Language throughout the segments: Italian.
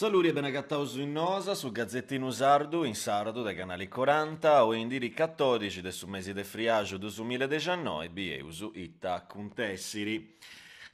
Saluti e benagattau in Nosa, su Gazzettino Sardo, in sardo dai canali 40 o in diri 14 del mese de friaggio 2019 e su itta Cuntessiri.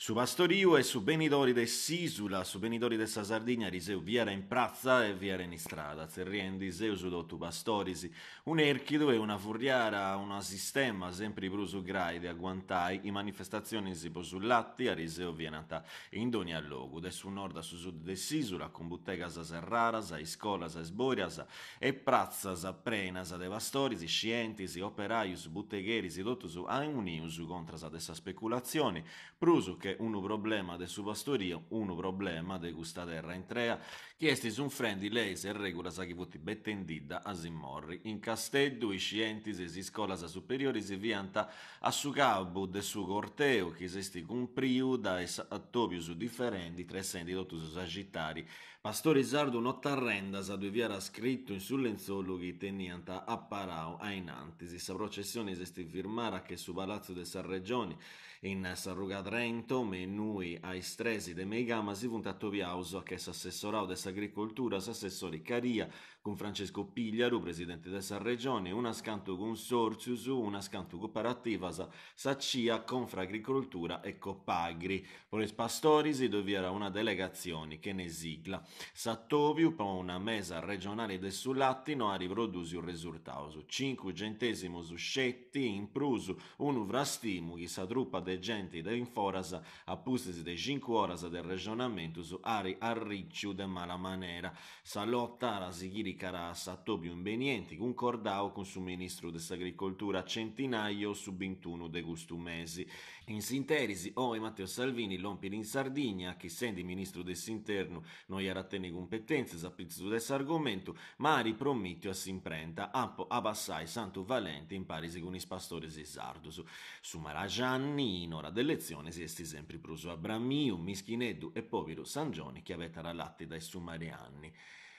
Su Pastoriu e su Benidori de Sisula, su Benidori de Sardegna, riseu viera in prazza e viera in istrada, terriendi seusulo tu pastorisi, un erchido e una furriara, un sistema, sempre più su graide, a guantai, i manifestazioni si posullatti, a riseu vienata, e in doni al logo, de su nord a su sud de Sisula, con buttegas a Serraras, a Iscolas, a Esborias, e prazza, a Prenas, a de Pastorisi, scientisi, operaius, buttegherisi, dottusu, a uniusu contras ad essa speculazioni, prusu che sempre un problema del suo pastorio, un problema di questa terra intrea, chiesti su un friend lei se regola sa che voti bettendida a Simmorri. In Casteddu i scienti se si scola sa superiori si vianta a su capo del suo corteo che esiste compriuda e su differenti, tre senti tutto su sagittari Pastore sardo nottarrendas adoviara scritto in sul lenzuolo che tenianta a Parao a Inantis. Sa processione esiste firmara che su palazzo de Sarregioni in Sarruga Sarrugadrento, menui a Istresi de Meigama si vunta a Toviauso che s'assessorao des agricoltura, s'assessori Caria, con Francesco Pigliaru, presidente della regione, una scanto consorzius, una scanto cooperativa Saccia, Agricoltura e Coppagri. Pores Pastorisi doviera una delegazione che ne sigla. Sattoviu poi una mesa regionale del Sullattino a riprodusi un risultato. 5 centesimi su scetti, in prusu un uvrastimu che sa truppa de gente de inforas a pustesi de 5 horas del regionamento su ari arricciu de mala manera. Salottara sighiri Sicaras a tobi un benienti concordau con su ministro dell'agricoltura centinaio su 21 de gustu mesi. In sinterisi, o e Matteo Salvini l'ompi in Sardegna, che sendo ministro dell'interno non gli rattene competenze su pizzo argomento, ma ripromittio a s'imprenta, ampo abbassai Santo Valente in parisi con i pastori e sardosu. Su Maragianni, in ora dell'elezione, si esti sempre proso a Bramiu, Mischineddu e povero Sangioni che aveva latte dai sumarianni.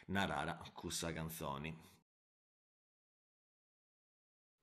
Narara Cussa Canzoni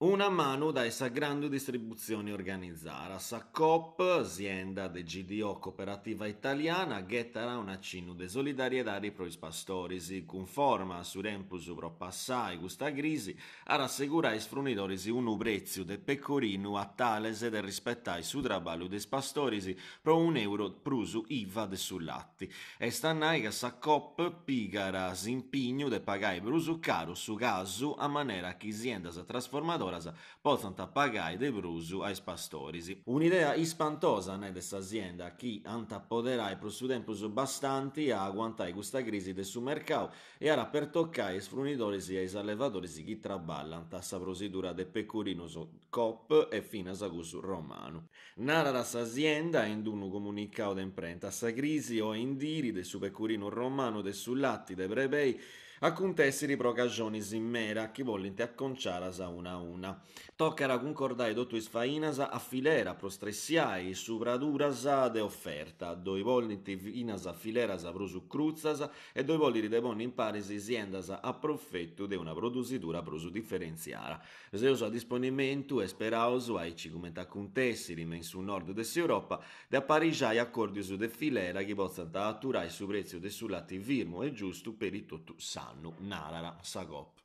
una mano da essa grande distribuzione organizzare, sa COP, azienda de GDO cooperativa italiana, getterà una accenno di solidarietà pro i pastori, si conforma su tempus proppassai gusta grisi, a rassicurare i sfrunitori un prezzo del pecorino a tales del rispettare su traballo dei pastori pro un euro prusu IVA de su latti. E stannai che sa COP pigara si impegno de pagare prusu caro su casu a maniera che azienda sa trasformadora Orasa, possano pagare dei brusu ai pastori. Un'idea ispantosa nell'azienda chi antapoderai per su tempo bastanti a agguantare questa crisi del suo mercato e a per toccare i sfrunitori e i allevatori che traballano tassa procedura del pecorino COP e fino a Sagusu Romano. Nara azienda in un comunicato d'imprenta sa crisi o indiri del suo pecorino romano del sullatti dei brebei Accuntessi di procagioni in mera che vollente acconciaras a una a una. Tocca a concordare dotto isfainas a filera prostressiai supraduras de offerta, doi vollente vinas a fileras a prosucruzzas e doi volliri de bonni imparis isiendas a profetto de una produsitura prosu differenziara. Seus a disponimento e speraus ai cicument accuntessi rimen su nord des Europa de a parigiai accordi su de filera che possanta atturai su prezio de latte virmo e giusto per i tutto sano sanno Narara Sagop.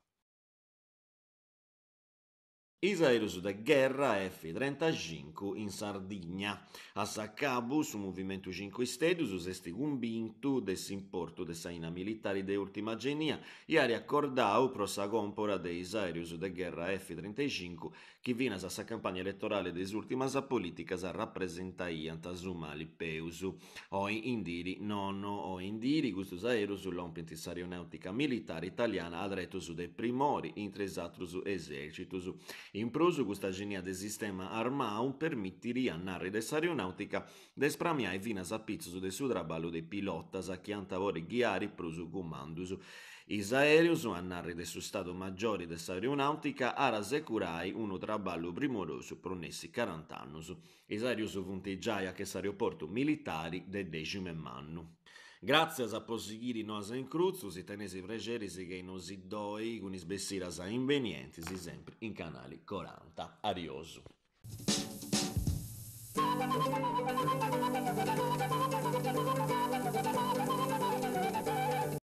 Isairus da guerra é F-35 in Sardinha. A sacabu o Movimento 5 Estados, os este convinto desse importo de saína militar de última genia e aria acordau pro sa de Isairus da guerra F-35 que vinas a sa campanha eleitoral des últimas a políticas a representaiant a sumali peusu. O indiri nono, o indiri gustus aerus l'ompintis aeronautica militar italiana adretus de primori intres atros exércitos. In prosu questa genia del sistema armau permittiria a nare aeronautica de spramiai vina a pizzus del suo traballo dei pilotas a chi antavore ghiari prosu comandus. Is aereus, a narri de su Stato Maggiore de s'aeronautica, ara securai unu traballo primoroso pro 40 anni. Is aereus vunteggiaia giaia che s'aeroporto militari de decime mannu. Grazie a proseguirino a Zencruz, os italiani pregeris che non si doi con isbessira sa invenienti, si sempre in canali 40. Arioso.